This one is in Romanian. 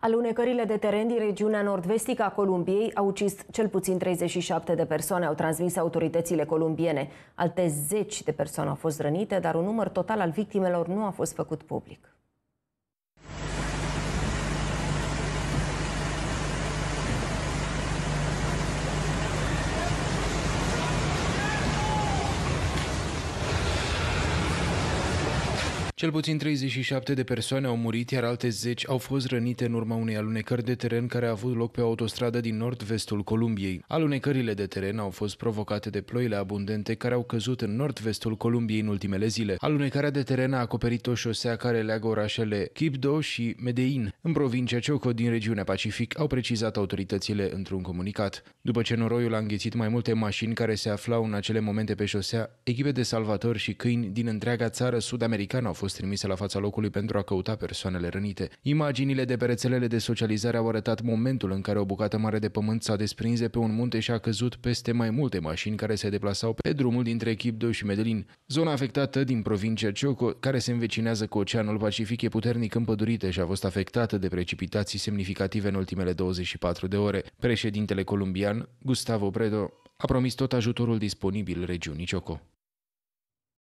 Alunecările de teren din regiunea nord-vestică a Columbiei au ucis cel puțin 37 de persoane, au transmis autoritățile columbiene. Alte 10 de persoane au fost rănite, dar un număr total al victimelor nu a fost făcut public. Cel puțin 37 de persoane au murit, iar alte 10 au fost rănite în urma unei alunecări de teren care a avut loc pe o autostradă din nord-vestul Columbiei. Alunecările de teren au fost provocate de ploile abundente care au căzut în nord-vestul Columbiei în ultimele zile. Alunecarea de teren a acoperit o șosea care leagă orașele Quibdo și Medellin, în provincia Cioco, din regiunea Pacific, au precizat autoritățile într-un comunicat. După ce noroiul a înghețit mai multe mașini care se aflau în acele momente pe șosea, echipe de salvatori și câini din întreaga țară sud-americană au fost fost trimise la fața locului pentru a căuta persoanele rănite. Imaginile de pe rețelele de socializare au arătat momentul în care o bucată mare de pământ s-a desprins de pe un munte și a căzut peste mai multe mașini care se deplasau pe drumul dintre Chibdo și Medellin. Zona afectată din provincia Cioco, care se învecinează cu Oceanul Pacific, e puternic împădurită și a fost afectată de precipitații semnificative în ultimele 24 de ore. Președintele columbian, Gustavo Predo, a promis tot ajutorul disponibil regiunii Cioco.